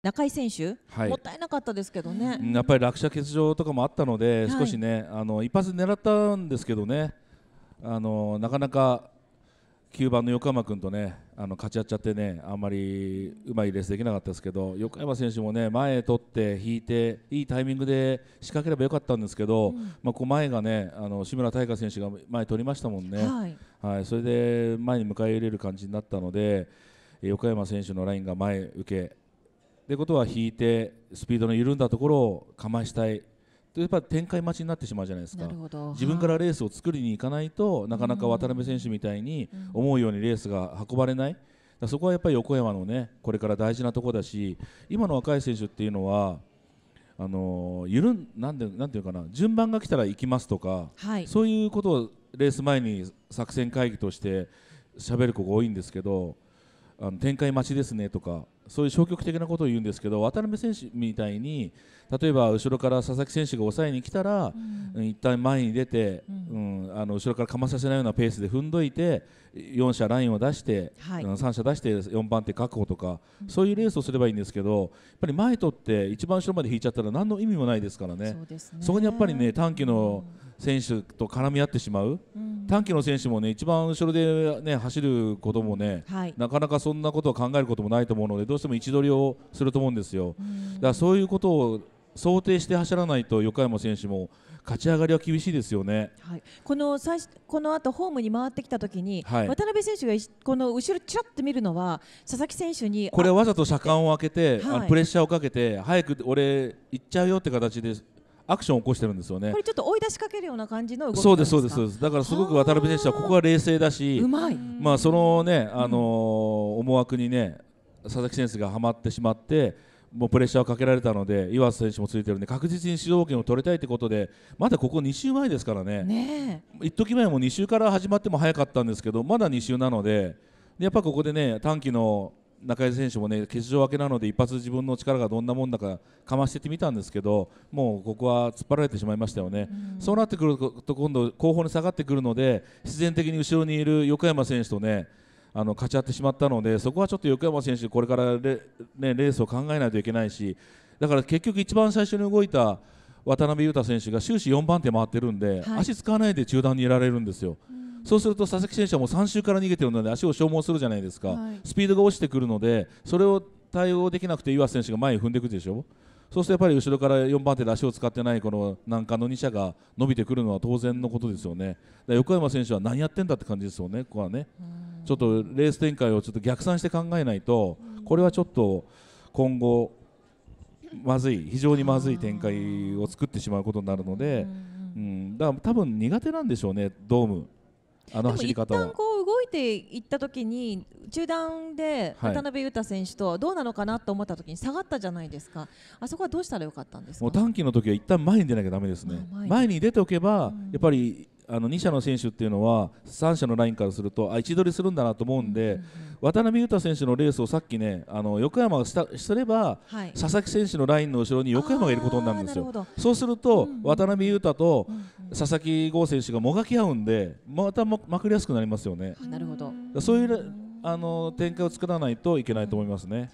中井選手、はい、もったいなかったですけどね、うん、やっぱり落車欠場とかもあったので、はい、少しねあの一発狙ったんですけどねあのなかなか9番の横山君とねあの勝ち合っちゃってねあんまりうまいレースできなかったですけど横山選手もね前取って引いていいタイミングで仕掛ければよかったんですけど、うん、まあ、こう前がねあの志村大河選手が前取りましたもんね、はい、はい、それで前に迎え入れる感じになったので横山選手のラインが前受けでことは引いてスピードの緩んだところをかましたいやっぱ展開待ちになってしまうじゃないですか自分からレースを作りに行かないとなかなか渡辺選手みたいに思うようにレースが運ばれない、だそこはやっぱり横山のねこれから大事なところだし今の若い選手っていうのはあの緩んなんでなんていうかな順番が来たら行きますとか、はい、そういうことをレース前に作戦会議として喋る子が多いんですけどあの展開待ちですねとかそういう消極的なことを言うんですけど渡辺選手みたいに例えば後ろから佐々木選手が抑えに来たら、うん、一旦前に出て、うん、うん、あの後ろからかまさせないようなペースで踏んどいて4者ラインを出して、はい、3者出して4番手確保とか、うん、そういうレースをすればいいんですけどやっぱり前取って一番後ろまで引いちゃったら何の意味もないですからね。そ、ね、そこにやっぱりね短期の、選手と絡み合ってしまう、うん、短期の選手もね一番後ろで、ね、走ることもね、はい、なかなかそんなことを考えることもないと思うのでどううしても位置取りをすると思うんですよ。だからそういうことを想定して走らないと横山選手も勝ち上がりは厳しいですよね、はい、この最この後ホームに回ってきたときに、はい、渡辺選手がこの後ろちらっと見るのは佐々木選手にこれわざと車間を空けて、はい、プレッシャーをかけて早く俺行っちゃうよって形でアクションを起こしてるんですよねこれちょっと追い出しかけるような感じのそうですそうですそうですだからすごく渡辺選手はここは冷静だしまあそのねあのー、思惑にね佐々木選手がはまってしまってもうプレッシャーをかけられたので岩瀬選手もついてるんで確実に主導権を取りたいということでまだここ2週前ですからねね一時前も2週から始まっても早かったんですけどまだ2週なのででやっぱここでね短期の中井選手もね欠場明けなので一発自分の力がどんなもんだかかましててみたんですけどもうここは突っ張られてしまいましたよね、うん、そうなってくると今度後方に下がってくるので必然的に後ろにいる横山選手とねあの勝ち合ってしまったのでそこはちょっと横山選手これからレ,、ね、レースを考えないといけないしだから結局一番最初に動いた渡辺裕太選手が終始4番手回ってるんで、はい、足使わないで中段にいられるんですよ。そうすると佐々木選手はもう3周から逃げてるので足を消耗するじゃないですか、はい、スピードが落ちてくるのでそれを対応できなくて岩瀬選手が前に踏んでいくでしょそうするとやっぱり後ろから4番手で足を使ってないこの難関の2者が伸びてくるのは当然のことですよね横山選手は何やってんだって感じですよね、ここはね。ちょっとレース展開をちょっと逆算して考えないと、これはちょっと今後まずい非常にまずい展開を作ってしまうことになるので、うん、だから多分苦手なんでしょうねドームあの走り方は。一旦こう動いていった時に中断で渡辺裕太選手とどうなのかなと思った時に下がったじゃないですかあそこはどうしたらよかったんですかもう短期の時は一旦前に出なきゃだめですね前に出ておけば、やっぱりあの2社の選手っていうのは3社のラインからするとあ位置取りするんだなと思うんで、うんうん、渡辺裕太選手のレースをさっきねあの横山がしたすれば、はい、佐々木選手のラインの後ろに横山がいることになるんですよ。そうすると、うんうん、渡辺裕太と佐々木剛選手がもがき合うんでまたまくりやすくなりますよね。なるほどそういうあの展開を作らないといけないと思いますね。